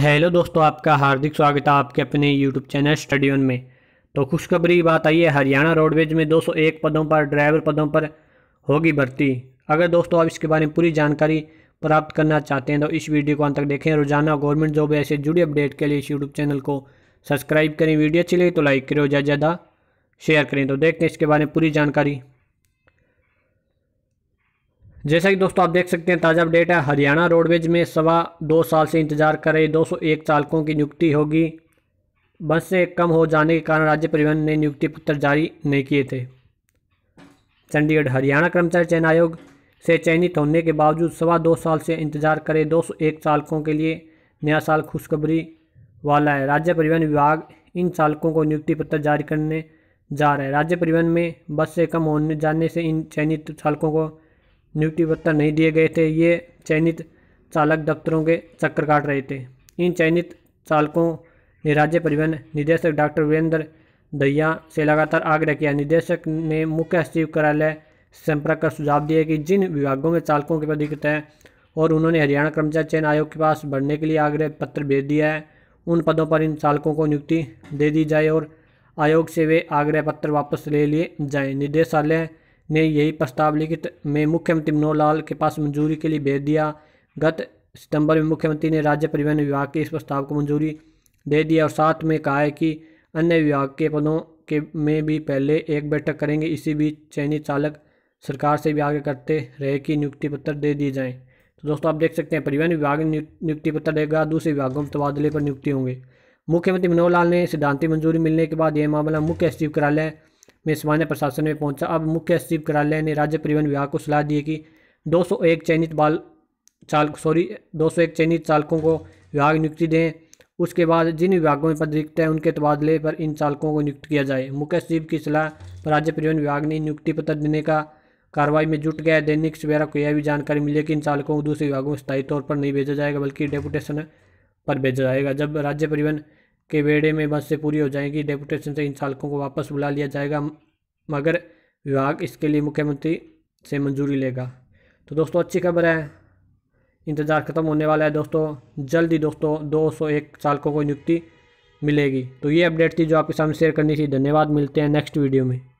hello दोस्तों आपका हार्दिक स्वागत है आपके अपने यूट्यूब चैनल स्टडी ऑन में तो खुशखबरी बात आई है हरियाणा रोडवेज में 201 पदों पर ड्राइवर पदों पर होगी भर्ती अगर दोस्तों आप इसके बारे में पूरी जानकारी प्राप्त करना चाहते हैं तो इस वीडियो को अंत तक देखें रोजाना गवर्नमेंट जॉब ऐसे जुड़ी अपडेट के लिए इस यूट्यूब चैनल को सब्सक्राइब करें वीडियो अच्छी लगी तो लाइक करें ज़्यादा ज़्यादा शेयर करें तो देखते हैं इसके बारे में पूरी जानकारी जैसा कि दोस्तों आप देख सकते हैं ताज़ा अपडेट है हरियाणा रोडवेज में सवा दो साल से इंतजार कर रहे 201 चालकों की नियुक्ति होगी बस से कम हो जाने के कारण राज्य परिवहन ने नियुक्ति पत्र जारी नहीं किए थे चंडीगढ़ हरियाणा कर्मचारी चयन आयोग से चयनित होने के बावजूद सवा दो साल से इंतजार करे 201 चालकों के लिए नया साल खुशखबरी वाला है राज्य परिवहन विभाग इन चालकों को नियुक्ति पत्र जारी करने जा रहा है राज्य परिवहन में बस से कम होने जाने से इन चयनित चालकों को नियुक्ति भत्ता नहीं दिए गए थे ये चयनित चालक दफ्तरों के चक्कर काट रहे थे इन चयनित चालकों ने राज्य परिवहन निदेशक डॉक्टर वीरेंद्र दहिया से लगातार आग्रह किया निदेशक ने मुख्य सचिव कार्यालय संपर्क कर सुझाव दिया कि जिन विभागों में चालकों के पद रिक्त हैं और उन्होंने हरियाणा कर्मचारी चयन आयोग के पास बढ़ने के लिए आग्रह पत्र भेज दिया है उन पदों पर इन चालकों को नियुक्ति दे दी जाए और आयोग से वे आग्रह पत्र वापस ले लिए जाएं निदेशालय ने यही प्रस्ताव लिखित में मुख्यमंत्री मनोहर लाल के पास मंजूरी के लिए भेज दिया गत सितंबर में मुख्यमंत्री ने राज्य परिवहन विभाग के इस प्रस्ताव को मंजूरी दे दी और साथ में कहा है कि अन्य विभाग के पदों के में भी पहले एक बैठक करेंगे इसी बीच चयनित चालक सरकार से भी आगे करते रहे कि नियुक्ति पत्र दे दिए जाएँ तो दोस्तों आप देख सकते हैं परिवहन विभाग नियुक्ति पत्र देगा दूसरे विभागों में तबादले पर नियुक्ति होंगे मुख्यमंत्री मनोहर लाल ने सिद्धांति मंजूरी मिलने के बाद यह मामला मुख्य सचिव कार्यालय में सामान्य प्रशासन में पहुंचा अब मुख्य सचिव कार्यालय ने राज्य परिवहन विभाग को सलाह दी कि 201 चयनित बाल चालक सॉरी 201 चयनित चालकों को विभाग नियुक्ति दें उसके बाद जिन विभागों में पद रिक्त हैं उनके तबादले पर इन चालकों को नियुक्त किया जाए मुख्य सचिव की सलाह पर राज्य परिवहन विभाग ने नियुक्ति पत्र देने का कार्रवाई में जुट गया दैनिक सवेरा को यह भी जानकारी मिली कि इन चालकों को दूसरे विभागों में स्थायी तौर पर नहीं भेजा जाएगा बल्कि डेपुटेशन पर भेजा जाएगा जब राज्य परिवहन के बेड़े में बस से पूरी हो जाएगी डेपुटेशन से इन चालकों को वापस बुला लिया जाएगा मगर विभाग इसके लिए मुख्यमंत्री से मंजूरी लेगा तो दोस्तों अच्छी खबर है इंतज़ार ख़त्म होने वाला है दोस्तों जल्द ही दोस्तों 201 चालकों को नियुक्ति मिलेगी तो ये अपडेट थी जो आपके सामने शेयर करनी थी धन्यवाद मिलते हैं नेक्स्ट वीडियो में